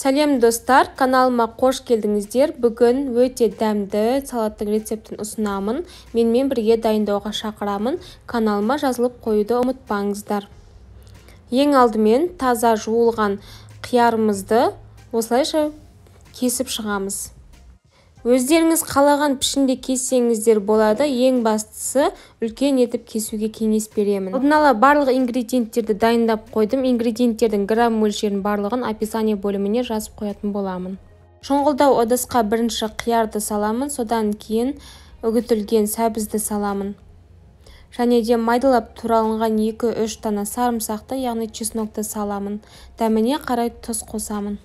сәлем достар каналыма қош келдіңіздер бүгін өте дәмді салаттың рецептін ұсынамын менімен бірге дайындауға шақырамын каналыма жазылып қоюды ұмытпаңыздар ең алдымен таза жуылған қиярымызды осылайша кесіп шығамыз өздеріңіз қалаған пішінде кессеңіздер болады ең бастысы үлкен етіп кесуге кеңес беремін алдын ала барлық ингредиенттерді дайындап қойдым ингредиенттердің грамм мөлшерін барлығын описание бөліміне жазып қоятын боламын шұңғылдау ыдысқа бірінші қиярды саламын содан кейін үгітілген сәбізді саламын және де майдалап туралынған 2-3 дана сарымсақты яғни чеснокты саламын дәміне қарай тұз қосамын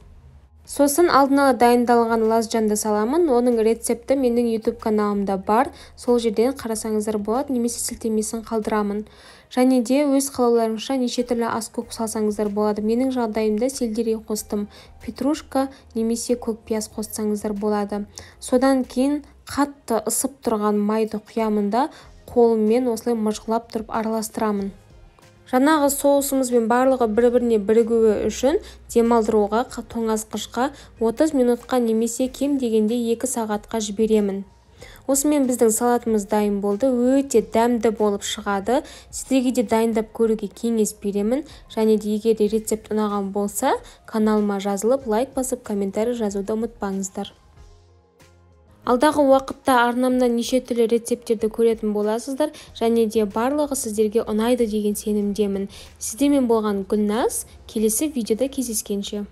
сосын алдын ала дайындалған лазжанды саламын оның рецепті менің YouTube каналымда бар сол жерден қарасаңыздар болады немесе сілтемесін қалдырамын және де өз қалауларыңызша неше түрлі ас көк салсаңыздар болады менің жағдайымда сельдерей қостым петрушка немесе көк пияз қоссаңыздар болады содан кейін қатты ысып тұрған майды құямын да қолыммен осылай мыжғылап тұрып араластырамын жаңағы соусымызбен барлығы бір-біріне бірігуі үшін демалдыруға тоңазытқышқа отыз минутқа немесе кем дегенде екі сағатқа жіберемін осымен біздің салатымыз дайын болды өте дәмді болып шығады сіздерге де дайындап көруге кеңес беремін және де егер де рецепт ұнаған болса каналыма жазылып лайк басып комментарий жазуды ұмытпаңыздар алдағы уақытта арнамнан неше түрлі рецепттерді көретін боласыздар және де барлығы сіздерге ұнайды деген сенімдемін сіздермен болған гүлназ келесі видеода кездескенше